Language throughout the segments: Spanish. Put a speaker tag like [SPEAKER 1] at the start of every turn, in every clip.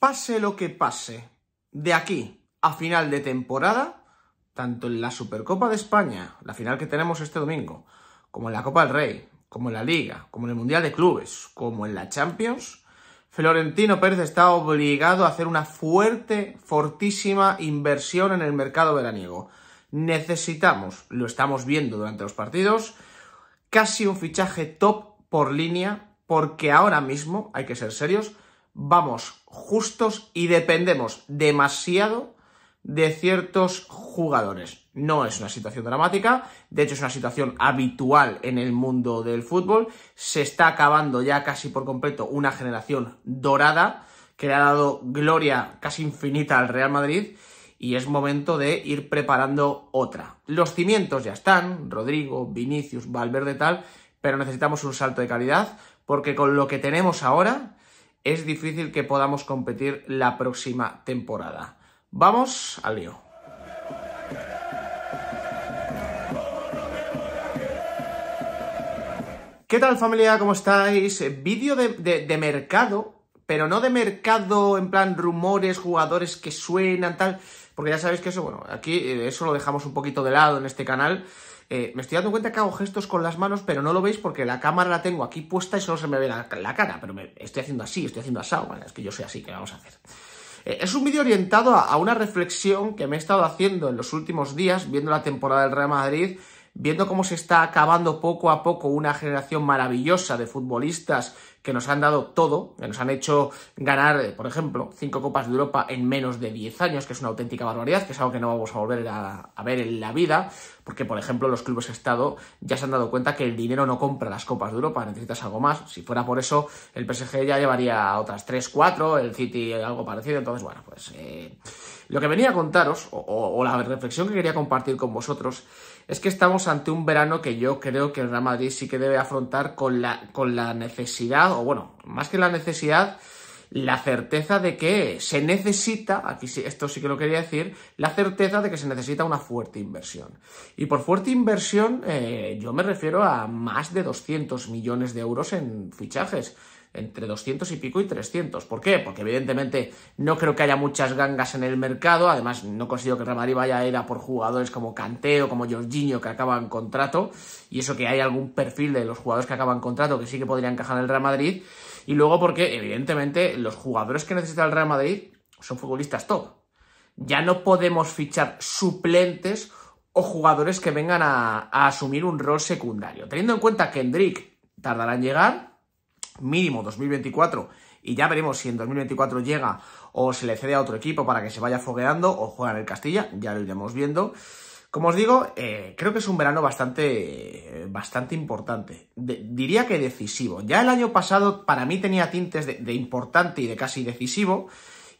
[SPEAKER 1] pase lo que pase de aquí a final de temporada, tanto en la Supercopa de España, la final que tenemos este domingo, como en la Copa del Rey, como en la Liga, como en el Mundial de Clubes, como en la Champions, Florentino Pérez está obligado a hacer una fuerte, fortísima inversión en el mercado veraniego. Necesitamos, lo estamos viendo durante los partidos, casi un fichaje top por línea, porque ahora mismo, hay que ser serios, vamos justos y dependemos demasiado de ciertos jugadores. No es una situación dramática, de hecho es una situación habitual en el mundo del fútbol. Se está acabando ya casi por completo una generación dorada que le ha dado gloria casi infinita al Real Madrid y es momento de ir preparando otra. Los cimientos ya están, Rodrigo, Vinicius, Valverde tal, pero necesitamos un salto de calidad porque con lo que tenemos ahora es difícil que podamos competir la próxima temporada. Vamos al lío. ¿Qué tal familia? ¿Cómo estáis? Vídeo de, mercado, pero no de mercado en plan rumores, jugadores que suenan, tal, porque ya sabéis que eso, bueno, aquí eh, eso lo dejamos un poquito de lado en este canal eh, me estoy dando cuenta que hago gestos con las manos, pero no lo veis porque la cámara la tengo aquí puesta y solo se me ve la, cara, pero me, estoy haciendo así, estoy haciendo asado, es que yo soy así, ¿qué vamos a hacer? Eh, es un vídeo orientado a una reflexión que me he estado haciendo en los últimos días, viendo la temporada del Real Madrid, viendo cómo se está acabando poco a poco una generación maravillosa de futbolistas que nos han dado todo, que nos han hecho ganar, eh, por ejemplo, cinco Copas de Europa en menos de diez años, que es una auténtica barbaridad, que es algo que no vamos a volver a, ver en la vida, porque, por ejemplo, los clubes Estado ya se han dado cuenta que el dinero no compra las Copas de Europa, necesitas algo más. Si fuera por eso, el PSG ya llevaría otras 3, 4, el City algo parecido, entonces, bueno, pues... Eh, lo que venía a contaros, o la reflexión que quería compartir con vosotros, es que estamos ante un verano que yo creo que el Real Madrid sí que debe afrontar con la, con la necesidad, o bueno, más que la necesidad, la certeza de que se necesita, aquí sí, esto sí que lo quería decir, la certeza de que se necesita una fuerte inversión. Y por fuerte inversión eh, yo me refiero a más de 200 millones de euros en fichajes entre 200 y pico y 300. ¿Por qué? Porque evidentemente no creo que haya muchas gangas en el mercado, además no considero que Real Madrid vaya a ir a por jugadores como Canteo, como Jorginho que acaban contrato, y eso que hay algún perfil de los jugadores que acaban contrato que sí que podría encajar en el Real Madrid, y luego porque evidentemente los jugadores que necesita el Real Madrid son futbolistas top. Ya no podemos fichar suplentes o jugadores que vengan a, asumir un rol secundario. Teniendo en cuenta que Hendrik tardará en llegar, mínimo 2024 y ya veremos si en 2024 llega o se le cede a otro equipo para que se vaya fogueando o juega en el Castilla, ya lo iremos viendo. Como os digo, eh, creo que es un verano bastante, bastante importante. diría que decisivo. Ya el año pasado para mí tenía tintes de, importante y de casi decisivo.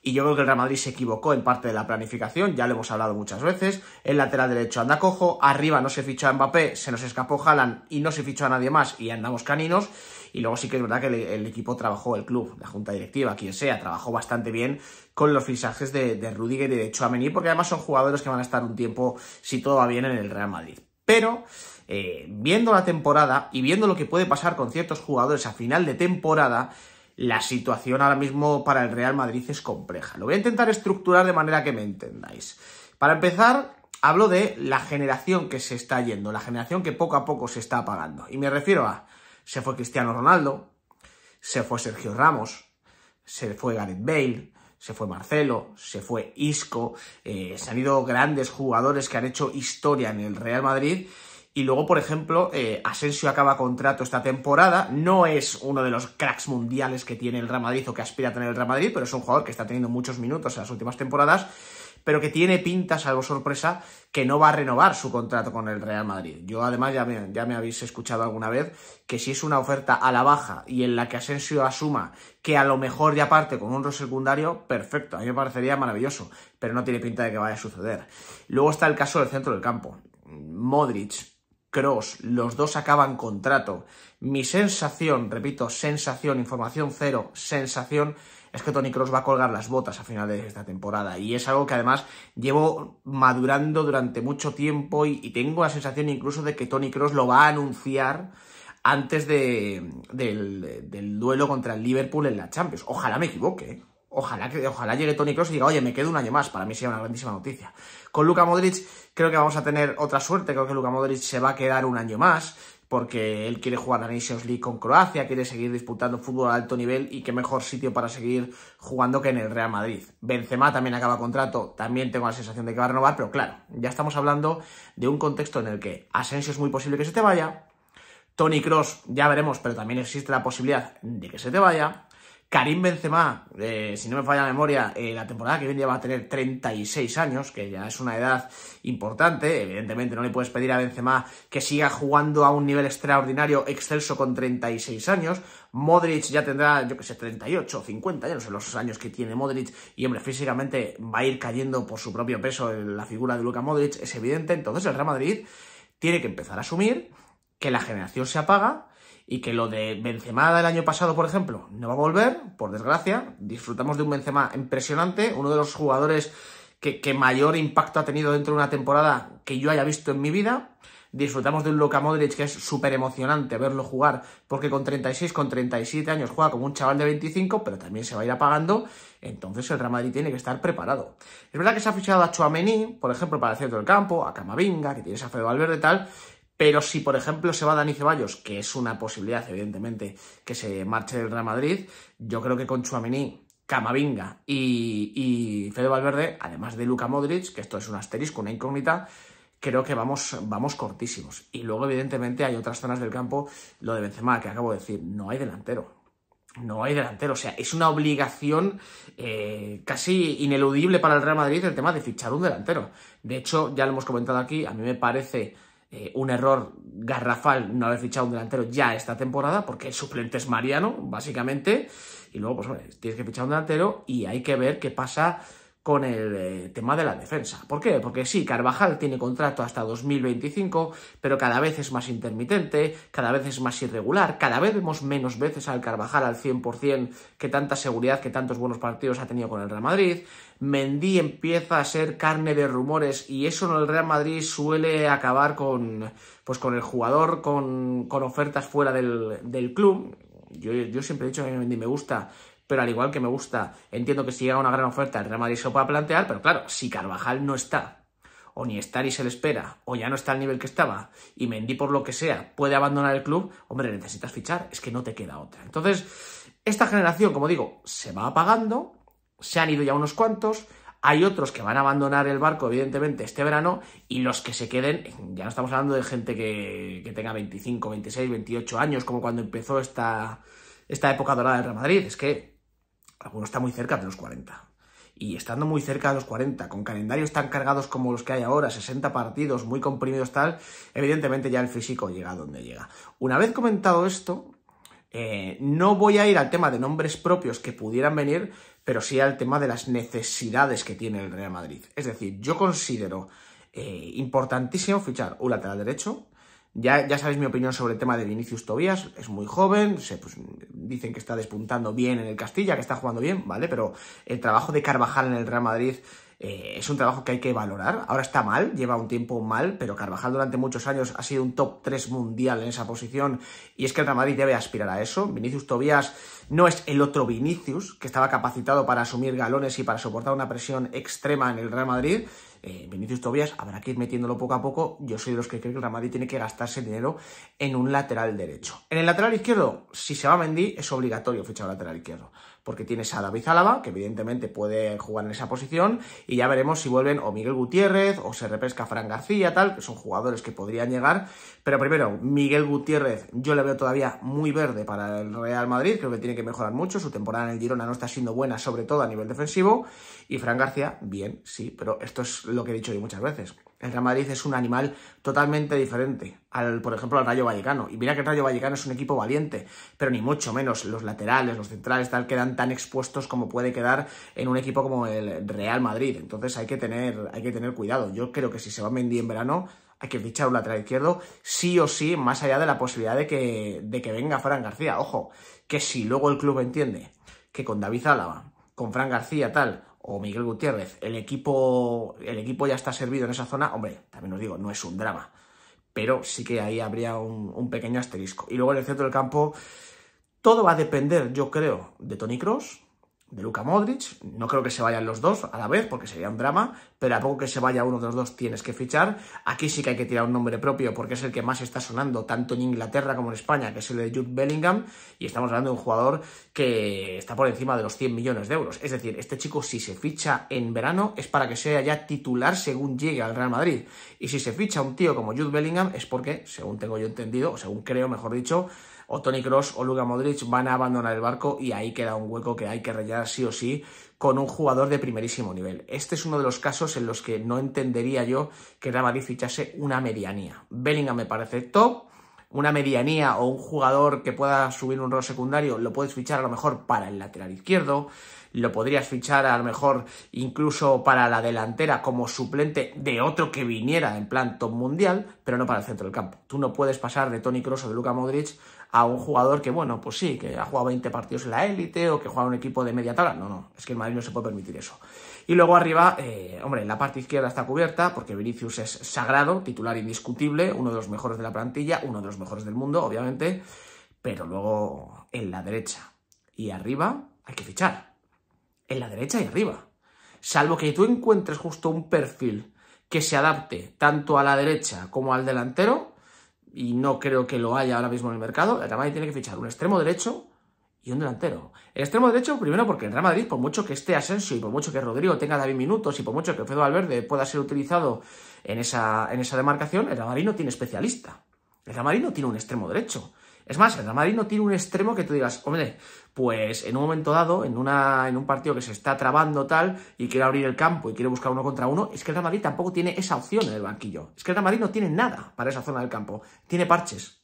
[SPEAKER 1] Y yo creo que el Real Madrid se equivocó en parte de la planificación, ya lo hemos hablado muchas veces. El lateral derecho anda cojo, arriba no se fichó a Mbappé, se nos escapó Haaland y no se fichó a nadie más y andamos caninos. Y luego sí que es verdad que el, equipo trabajó, el club, la junta directiva, quien sea, trabajó bastante bien con los fichajes de, de Rudiger y de Chouameni, porque además son jugadores que van a estar un tiempo, si todo va bien, en el Real Madrid. Pero eh, viendo la temporada y viendo lo que puede pasar con ciertos jugadores a final de temporada, la situación ahora mismo para el Real Madrid es compleja. Lo voy a intentar estructurar de manera que me entendáis. Para empezar, hablo de la generación que se está yendo, la generación que poco a poco se está apagando. Y me refiero a se fue Cristiano Ronaldo, se fue Sergio Ramos, se fue Gareth Bale, se fue Marcelo, se fue Isco, eh, se han ido grandes jugadores que han hecho historia en el Real Madrid. Y luego, por ejemplo, eh, Asensio acaba contrato esta temporada. No es uno de los cracks mundiales que tiene el Real Madrid o que aspira a tener el Real Madrid, pero es un jugador que está teniendo muchos minutos en las últimas temporadas pero que tiene pinta, salvo sorpresa, que no va a renovar su contrato con el Real Madrid. Yo además ya me, habéis escuchado alguna vez que si es una oferta a la baja y en la que Asensio asuma que a lo mejor ya parte con un rol secundario, perfecto, a mí me parecería maravilloso, pero no tiene pinta de que vaya a suceder. Luego está el caso del centro del campo. Modric, Cross, los dos acaban contrato. Mi sensación, repito, sensación, información cero, sensación es que Tony Cross va a colgar las botas a finales de esta temporada. Y es algo que además llevo madurando durante mucho tiempo y, tengo la sensación incluso de que Tony Cross lo va a anunciar antes de, del, duelo contra el Liverpool en la Champions. Ojalá me equivoque. ¿eh? Ojalá, que, ojalá llegue Tony Cross y diga, oye, me quedo un año más. Para mí sería una grandísima noticia. Con Luka Modric creo que vamos a tener otra suerte. Creo que Luka Modric se va a quedar un año más porque él quiere jugar la Nations League con Croacia, quiere seguir disputando fútbol a alto nivel y qué mejor sitio para seguir jugando que en el Real Madrid. Benzema también acaba contrato, también tengo la sensación de que va a renovar, pero claro, ya estamos hablando de un contexto en el que Asensio es muy posible que se te vaya, Tony Cross ya veremos, pero también existe la posibilidad de que se te vaya, Karim Benzema, si no me falla la memoria, eh, la temporada que viene va a tener 36 años, que ya es una edad importante. Evidentemente no le puedes pedir a Benzema que siga jugando a un nivel extraordinario excelso con 36 años. Modric ya tendrá, yo que sé, 38, o 50, ya no sé los años que tiene Modric. Y hombre, físicamente va a ir cayendo por su propio peso en la figura de Luca Modric, es evidente. Entonces el Real Madrid tiene que empezar a asumir que la generación se apaga y que lo de Benzema del año pasado, por ejemplo, no va a volver, por desgracia. Disfrutamos de un Benzema impresionante, uno de los jugadores que, mayor impacto ha tenido dentro de una temporada que yo haya visto en mi vida. Disfrutamos de un Luka Modric que es súper emocionante verlo jugar, porque con 36, con 37 años juega como un chaval de 25, pero también se va a ir apagando, entonces el Real Madrid tiene que estar preparado. Es verdad que se ha fichado a Chouameni, por ejemplo, para el centro del campo, a Camavinga, que tiene a de Valverde tal, pero si, por ejemplo, se va Dani Ceballos, que es una posibilidad, evidentemente, que se marche del Real Madrid, yo creo que con Chuamení, Camavinga y, y Fede Valverde, además de Luca Modric, que esto es un asterisco, una incógnita, creo que vamos, vamos cortísimos. Y luego, evidentemente, hay otras zonas del campo, lo de Benzema, que acabo de decir, no hay delantero. No hay delantero, o sea, es una obligación eh, casi ineludible para el Real Madrid el tema de fichar un delantero. De hecho, ya lo hemos comentado aquí, a mí me parece eh, un error garrafal no haber fichado un delantero ya esta temporada, porque el suplente es Mariano, básicamente. Y luego, pues tienes que fichar un delantero y hay que ver qué pasa con el eh, tema de la defensa. ¿Por qué? Porque sí, Carvajal tiene contrato hasta 2025, pero cada vez es más intermitente, cada vez es más irregular, cada vez vemos menos veces al Carvajal al 100% que tanta seguridad, que tantos buenos partidos ha tenido con el Real Madrid. Mendy empieza a ser carne de rumores y eso en el Real Madrid suele acabar con, pues con el jugador, con, con ofertas fuera del, club. Yo, yo, siempre he dicho que a Mendy me gusta, pero al igual que me gusta, entiendo que si llega una gran oferta el Real Madrid se lo pueda plantear, pero claro, si Carvajal no está, o ni está y se le espera, o ya no está al nivel que estaba, y Mendy por lo que sea puede abandonar el club, hombre, necesitas fichar, es que no te queda otra. Entonces, esta generación, como digo, se va apagando, se han ido ya unos cuantos, hay otros que van a abandonar el barco, evidentemente, este verano, y los que se queden, ya no estamos hablando de gente que, tenga 25, 26, 28 años, como cuando empezó esta, esta época dorada del Real Madrid, es que alguno está muy cerca de los 40. Y estando muy cerca de los 40, con calendarios tan cargados como los que hay ahora, 60 partidos muy comprimidos tal, evidentemente ya el físico llega a donde llega. Una vez comentado esto, eh, no voy a ir al tema de nombres propios que pudieran venir, pero sí al tema de las necesidades que tiene el Real Madrid. Es decir, yo considero eh, importantísimo fichar un lateral derecho. Ya, ya sabéis mi opinión sobre el tema de Vinicius Tobias, es muy joven, se, pues, dicen que está despuntando bien en el Castilla, que está jugando bien, ¿vale? Pero el trabajo de Carvajal en el Real Madrid eh, es un trabajo que hay que valorar. Ahora está mal, lleva un tiempo mal, pero Carvajal durante muchos años ha sido un top 3 mundial en esa posición y es que el Real Madrid debe aspirar a eso. Vinicius Tobias no es el otro Vinicius que estaba capacitado para asumir galones y para soportar una presión extrema en el Real Madrid eh, Vinicius Tobias habrá que ir metiéndolo poco a poco. Yo soy de los que creen que el Ramadi tiene que gastarse dinero en un lateral derecho. En el lateral izquierdo, si se va a Mendy, es obligatorio fichar lateral izquierdo porque tienes a David Zálava, que evidentemente puede jugar en esa posición, y ya veremos si vuelven o Miguel Gutiérrez o se repesca Fran García, tal, que son jugadores que podrían llegar. Pero primero, Miguel Gutiérrez yo le veo todavía muy verde para el Real Madrid, creo que tiene que mejorar mucho, su temporada en el Girona no está siendo buena, sobre todo a nivel defensivo, y Fran García, bien, sí, pero esto es lo que he dicho yo muchas veces. El Real Madrid es un animal totalmente diferente al, por ejemplo, al Rayo Vallecano. Y mira que el Rayo Vallecano es un equipo valiente, pero ni mucho menos los laterales, los centrales, tal, quedan tan expuestos como puede quedar en un equipo como el Real Madrid. Entonces hay que tener, cuidado. Yo creo que si se va a Mendy en verano, hay que fichar un lateral izquierdo, sí o sí, más allá de la posibilidad de que, de que venga Fran García. Ojo, que si luego el club entiende que con David Álava, con Fran García, tal, o Miguel Gutiérrez, el equipo, el equipo ya está servido en esa zona, hombre, también os digo, no es un drama, pero sí que ahí habría un, un pequeño asterisco. Y luego en el centro del campo, todo va a depender, yo creo, de Tony Cross, de Luca Modric. No creo que se vayan los dos a la vez, porque sería un drama, pero a poco que se vaya uno de los dos tienes que fichar. Aquí sí que hay que tirar un nombre propio, porque es el que más está sonando tanto en Inglaterra como en España, que es el de Jude Bellingham, y estamos hablando de un jugador que está por encima de los 100 millones de euros. Es decir, este chico si se ficha en verano es para que sea ya titular según llegue al Real Madrid. Y si se ficha un tío como Jude Bellingham es porque, según tengo yo entendido, o según creo, mejor dicho, o Tony Cross o Luka Modric van a abandonar el barco y ahí queda un hueco que hay que rellenar sí o sí con un jugador de primerísimo nivel. Este es uno de los casos en los que no entendería yo que Real Madrid fichase una medianía. Bellingham me parece top, una medianía o un jugador que pueda subir un rol secundario lo puedes fichar a lo mejor para el lateral izquierdo lo podrías fichar a lo mejor incluso para la delantera como suplente de otro que viniera en plan top mundial, pero no para el centro del campo. Tú no puedes pasar de Tony Kroos o de Luka Modric a un jugador que, bueno, pues sí, que ha jugado 20 partidos en la élite o que juega un equipo de media tabla. No, no, es que el Madrid no se puede permitir eso. Y luego arriba, eh, hombre, la parte izquierda está cubierta porque Vinicius es sagrado, titular indiscutible, uno de los mejores de la plantilla, uno de los mejores del mundo, obviamente, pero luego en la derecha y arriba hay que fichar en la derecha y arriba. Salvo que tú encuentres justo un perfil que se adapte tanto a la derecha como al delantero, y no creo que lo haya ahora mismo en el mercado, el Real Madrid tiene que fichar un extremo derecho y un delantero. El extremo derecho, primero, porque el Real Madrid, por mucho que esté Asensio y por mucho que Rodrigo tenga David minutos y por mucho que Pedro Valverde pueda ser utilizado en esa, en esa demarcación, el Real Madrid no tiene especialista. El Real Madrid no tiene un extremo derecho. Es más, el Real Madrid no tiene un extremo que tú digas, hombre, pues en un momento dado, en, una, en un partido que se está trabando tal y quiere abrir el campo y quiere buscar uno contra uno, es que el Real Madrid tampoco tiene esa opción en el banquillo. Es que el Real Madrid no tiene nada para esa zona del campo. Tiene parches.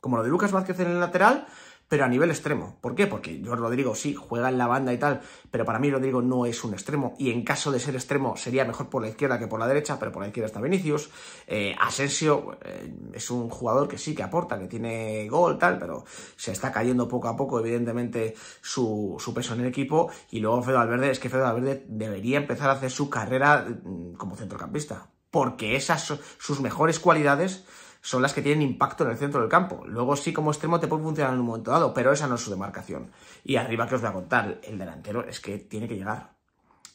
[SPEAKER 1] Como lo de Lucas Vázquez en el lateral, pero a nivel extremo. ¿Por qué? Porque yo, Rodrigo, sí, juega en la banda y tal, pero para mí Rodrigo no es un extremo. Y en caso de ser extremo, sería mejor por la izquierda que por la derecha, pero por la izquierda está Vinicius. Eh, Asensio eh, es un jugador que sí que aporta, que tiene gol, tal, pero se está cayendo poco a poco, evidentemente, su, peso en el equipo. Y luego Fede Valverde, es que Fede Valverde debería empezar a hacer su carrera mm, como centrocampista, porque esas sus mejores cualidades son las que tienen impacto en el centro del campo. Luego sí como extremo te puede funcionar en un momento dado, pero esa no es su demarcación. Y arriba que os voy a contar, el delantero es que tiene que llegar.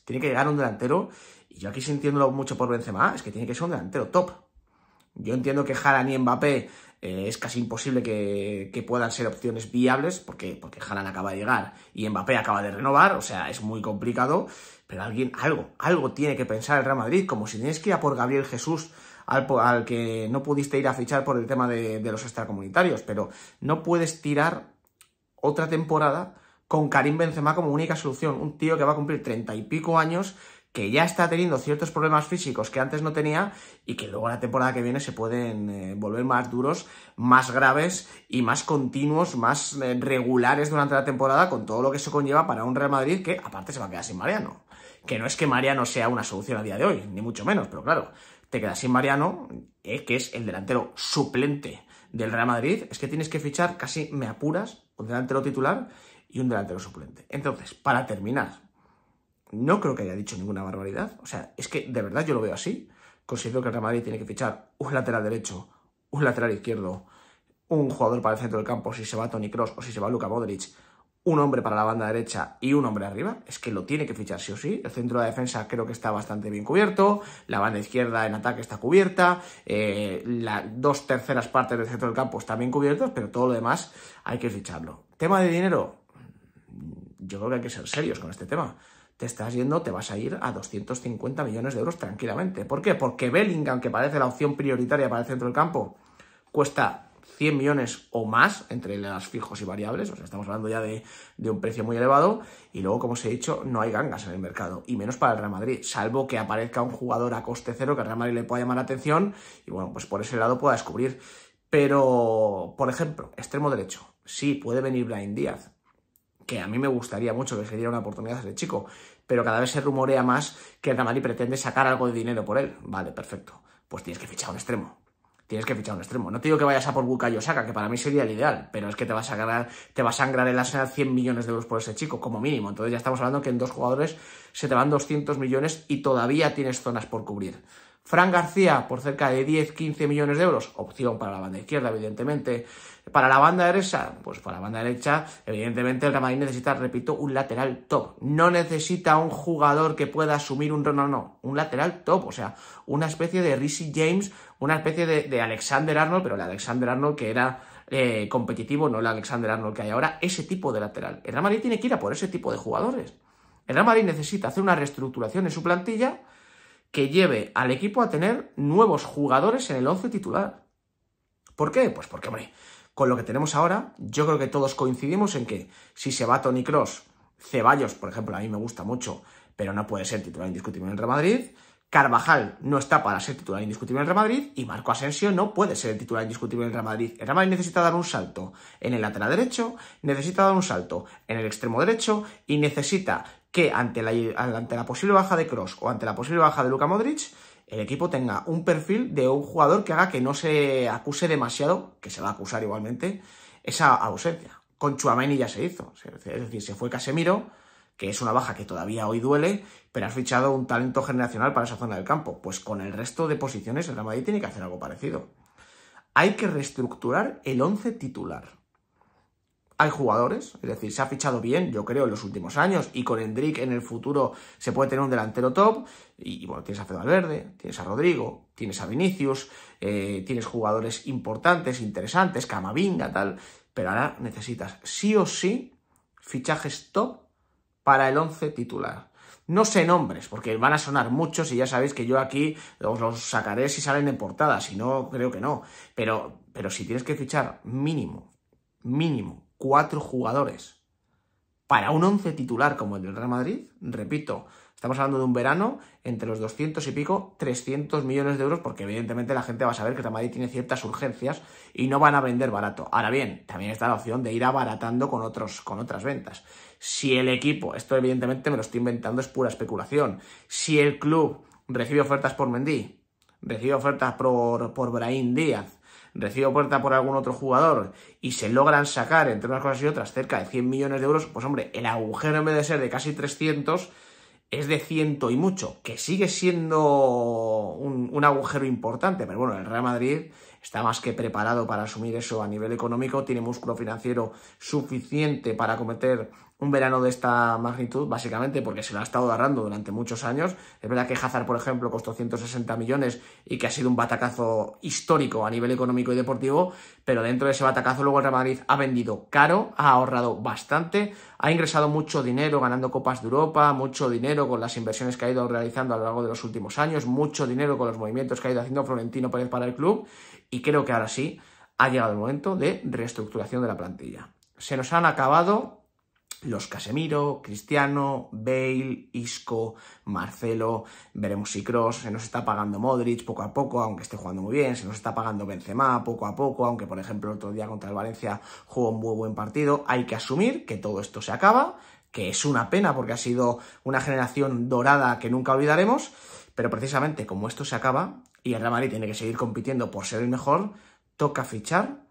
[SPEAKER 1] Tiene que llegar un delantero, y yo aquí sintiéndolo mucho por Benzema, es que tiene que ser un delantero top. Yo entiendo que Haaland y Mbappé eh, es casi imposible que, puedan ser opciones viables, porque, porque acaba de llegar y Mbappé acaba de renovar, o sea, es muy complicado, pero alguien, algo, algo tiene que pensar el Real Madrid, como si tienes que ir a por Gabriel Jesús al, que no pudiste ir a fichar por el tema de, de los extracomunitarios, pero no puedes tirar otra temporada con Karim Benzema como única solución. Un tío que va a cumplir treinta y pico años, que ya está teniendo ciertos problemas físicos que antes no tenía y que luego la temporada que viene se pueden eh, volver más duros, más graves y más continuos, más eh, regulares durante la temporada con todo lo que eso conlleva para un Real Madrid que aparte se va a quedar sin Mariano. Que no es que Mariano sea una solución a día de hoy, ni mucho menos, pero claro, te quedas sin Mariano, eh, que es el delantero suplente del Real Madrid, es que tienes que fichar, casi me apuras, un delantero titular y un delantero suplente. Entonces, para terminar, no creo que haya dicho ninguna barbaridad. O sea, es que de verdad yo lo veo así. Considero que el Real Madrid tiene que fichar un lateral derecho, un lateral izquierdo, un jugador para el centro del campo si se va Tony Cross o si se va Luka Modric, un hombre para la banda derecha y un hombre arriba. Es que lo tiene que fichar sí o sí. El centro de defensa creo que está bastante bien cubierto, la banda izquierda en ataque está cubierta, eh, las dos terceras partes del centro del campo están bien cubiertas, pero todo lo demás hay que ficharlo. Tema de dinero, yo creo que hay que ser serios con este tema te estás yendo, te vas a ir a 250 millones de euros tranquilamente. ¿Por qué? Porque Bellingham, que parece la opción prioritaria para el centro del campo, cuesta 100 millones o más entre las fijos y variables. O sea, estamos hablando ya de, un precio muy elevado. Y luego, como os he dicho, no hay gangas en el mercado, y menos para el Real Madrid, salvo que aparezca un jugador a coste cero que al Real Madrid le pueda llamar la atención y, bueno, pues por ese lado pueda descubrir. Pero, por ejemplo, extremo derecho. Sí, puede venir Blind Díaz, que a mí me gustaría mucho que se diera una oportunidad a ese chico, pero cada vez se rumorea más que el y pretende sacar algo de dinero por él. Vale, perfecto. Pues tienes que fichar un extremo. Tienes que fichar un extremo. No te digo que vayas a por Bukayo Saka, que para mí sería el ideal, pero es que te vas a sangrar, te va a sangrar el 100 millones de euros por ese chico, como mínimo. Entonces ya estamos hablando que en dos jugadores se te van 200 millones y todavía tienes zonas por cubrir. Fran García por cerca de 10-15 millones de euros, opción para la banda izquierda, evidentemente. Para la banda derecha, pues para la banda derecha, evidentemente el Real Madrid necesita, repito, un lateral top. No necesita un jugador que pueda asumir un... No, no, un lateral top, o sea, una especie de Risi James, una especie de, Alexander Arnold, pero el Alexander Arnold que era eh, competitivo, no el Alexander Arnold que hay ahora, ese tipo de lateral. El Real Madrid tiene que ir a por ese tipo de jugadores. El Real Madrid necesita hacer una reestructuración en su plantilla que lleve al equipo a tener nuevos jugadores en el 11 titular. ¿Por qué? Pues porque, hombre, con lo que tenemos ahora, yo creo que todos coincidimos en que si se va Tony Cross, Ceballos, por ejemplo, a mí me gusta mucho, pero no puede ser titular indiscutible en el Real Madrid. Carvajal no está para ser titular indiscutible en el Real Madrid y Marco Asensio no puede ser titular indiscutible en el Real Madrid. El Real Madrid necesita dar un salto en el lateral derecho, necesita dar un salto en el extremo derecho y necesita que ante la, ante la posible baja de Cross o ante la posible baja de Luka Modric, el equipo tenga un perfil de un jugador que haga que no se acuse demasiado, que se va a acusar igualmente, esa ausencia. Con y ya se hizo, es decir, se fue Casemiro, que es una baja que todavía hoy duele, pero has fichado un talento generacional para esa zona del campo. Pues con el resto de posiciones el Real Madrid tiene que hacer algo parecido. Hay que reestructurar el once titular hay jugadores, es decir, se ha fichado bien, yo creo, en los últimos años, y con Endrick en el futuro se puede tener un delantero top, y, bueno, tienes a Fedal Verde, tienes a Rodrigo, tienes a Vinicius, eh, tienes jugadores importantes, interesantes, Camavinga, tal, pero ahora necesitas sí o sí fichajes top para el 11 titular. No sé nombres, porque van a sonar muchos y ya sabéis que yo aquí os los sacaré si salen en portada, si no, creo que no. Pero, pero si tienes que fichar mínimo, mínimo cuatro jugadores. Para un once titular como el del Real Madrid, repito, estamos hablando de un verano entre los 200 y pico, 300 millones de euros, porque evidentemente la gente va a saber que el Real Madrid tiene ciertas urgencias y no van a vender barato. Ahora bien, también está la opción de ir abaratando con, otros, con otras ventas. Si el equipo, esto evidentemente me lo estoy inventando, es pura especulación. Si el club recibe ofertas por Mendy, recibe ofertas por, por Díaz, recibo puerta por algún otro jugador y se logran sacar, entre unas cosas y otras, cerca de 100 millones de euros, pues hombre, el agujero en vez de ser de casi 300 es de ciento y mucho, que sigue siendo un, un, agujero importante, pero bueno, el Real Madrid está más que preparado para asumir eso a nivel económico, tiene músculo financiero suficiente para cometer un verano de esta magnitud, básicamente porque se lo ha estado agarrando durante muchos años. Es verdad que Hazard, por ejemplo, costó 160 millones y que ha sido un batacazo histórico a nivel económico y deportivo, pero dentro de ese batacazo luego el Real Madrid ha vendido caro, ha ahorrado bastante, ha ingresado mucho dinero ganando Copas de Europa, mucho dinero con las inversiones que ha ido realizando a lo largo de los últimos años, mucho dinero con los movimientos que ha ido haciendo Florentino Pérez para el club y creo que ahora sí ha llegado el momento de reestructuración de la plantilla. Se nos han acabado los Casemiro, Cristiano, Bale, Isco, Marcelo, veremos si Cross, se nos está pagando Modric poco a poco, aunque esté jugando muy bien, se nos está pagando Benzema poco a poco, aunque por ejemplo el otro día contra el Valencia jugó un muy buen partido, hay que asumir que todo esto se acaba, que es una pena porque ha sido una generación dorada que nunca olvidaremos, pero precisamente como esto se acaba y el Real Madrid tiene que seguir compitiendo por ser el mejor, toca fichar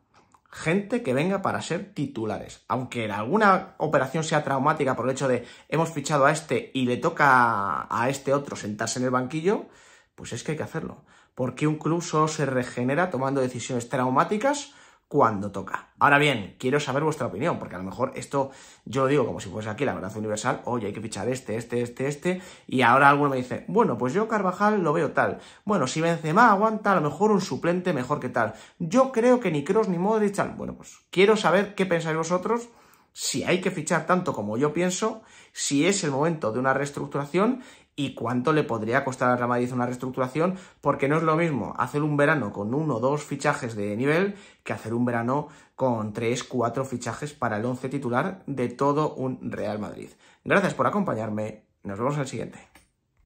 [SPEAKER 1] gente que venga para ser titulares. Aunque alguna operación sea traumática por el hecho de hemos fichado a este y le toca a este otro sentarse en el banquillo, pues es que hay que hacerlo. Porque un club solo se regenera tomando decisiones traumáticas cuando toca. Ahora bien, quiero saber vuestra opinión, porque a lo mejor esto yo lo digo como si fuese aquí la verdad universal, oye, hay que fichar este, este, este, este, y ahora alguno me dice, bueno, pues yo Carvajal lo veo tal, bueno, si Benzema aguanta, a lo mejor un suplente mejor que tal, yo creo que ni cross ni Modric tal, bueno, pues quiero saber qué pensáis vosotros, si hay que fichar tanto como yo pienso, si es el momento de una reestructuración y cuánto le podría costar a Real Madrid una reestructuración, porque no es lo mismo hacer un verano con uno o dos fichajes de nivel que hacer un verano con tres, cuatro fichajes para el once titular de todo un Real Madrid. Gracias por acompañarme, nos vemos en el siguiente.